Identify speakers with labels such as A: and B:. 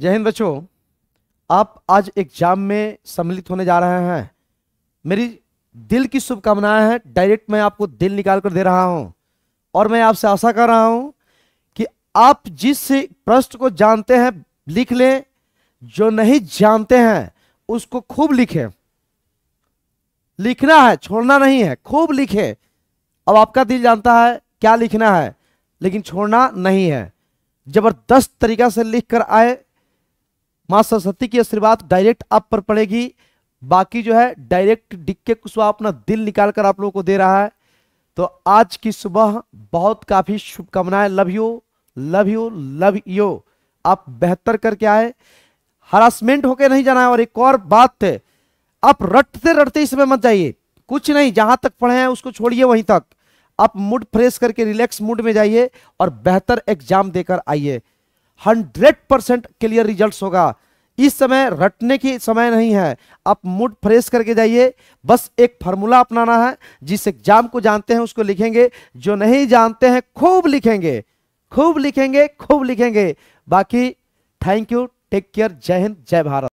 A: जय हिंद बच्चों आप आज एग्जाम में सम्मिलित होने जा रहे हैं मेरी दिल की शुभकामनाएं हैं डायरेक्ट मैं आपको दिल निकाल कर दे रहा हूं और मैं आपसे आशा कर रहा हूं कि आप जिस प्रश्न को जानते हैं लिख लें जो नहीं जानते हैं उसको खूब लिखें लिखना है छोड़ना नहीं है खूब लिखें अब आपका दिल जानता है क्या लिखना है लेकिन छोड़ना नहीं है जबरदस्त तरीका से लिख कर आए मां सरस्वती की आशीर्वाद डायरेक्ट आप पर पड़ेगी बाकी जो है डायरेक्ट डिक्के कुशवा अपना दिल निकाल कर आप लोगों को दे रहा है तो आज की सुबह बहुत काफ़ी शुभकामनाएं love you love you love you आप बेहतर करके आए हरासमेंट होके नहीं जाना है और एक और बात है आप रटते रटते इसमें मत जाइए कुछ नहीं जहां तक पढ़े हैं उसको छोड़िए वहीं तक आप मूड फ्रेश करके रिलैक्स मूड में जाइए और बेहतर एग्जाम देकर आइए हंड्रेड परसेंट क्लियर रिजल्ट होगा इस समय रटने की समय नहीं है आप मूड फ्रेश करके जाइए बस एक फार्मूला अपनाना है जिस एग्जाम को जानते हैं उसको लिखेंगे जो नहीं जानते हैं खूब लिखेंगे खूब लिखेंगे खूब लिखेंगे बाकी थैंक यू टेक केयर जय हिंद जय भारत